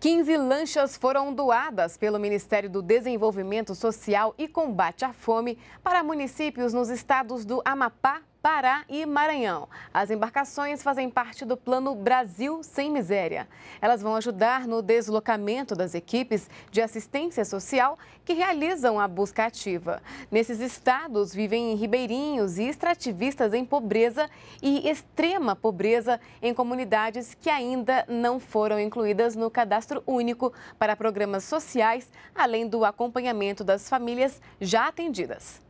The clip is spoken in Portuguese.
15 lanchas foram doadas pelo Ministério do Desenvolvimento Social e Combate à Fome para municípios nos estados do Amapá, Pará e Maranhão. As embarcações fazem parte do plano Brasil Sem Miséria. Elas vão ajudar no deslocamento das equipes de assistência social que realizam a busca ativa. Nesses estados vivem ribeirinhos e extrativistas em pobreza e extrema pobreza em comunidades que ainda não foram incluídas no cadastro único para programas sociais, além do acompanhamento das famílias já atendidas.